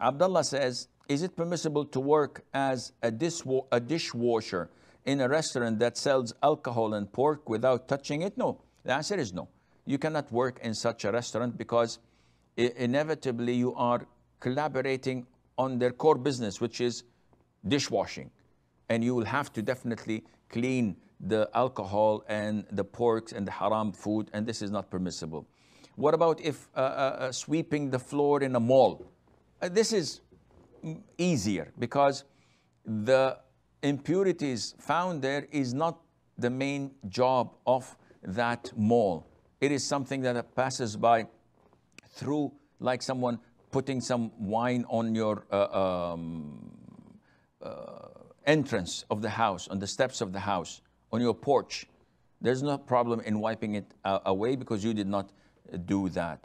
Abdullah says, is it permissible to work as a, diswa- a dishwasher in a restaurant that sells alcohol and pork without touching it? No. The answer is no. You cannot work in such a restaurant because inevitably you are collaborating on their core business, which is dishwashing. And you will have to definitely clean the alcohol and the porks and the haram food, and this is not permissible. What about if uh, uh, uh sweeping the floor in a mall? Uh, this is easier because the impurities found there is not the main job of that mole. It is something that passes by through, like someone putting some wine on your uh, um, uh, entrance of the house, on the steps of the house, on your porch. There's no problem in wiping it uh, away because you did not do that.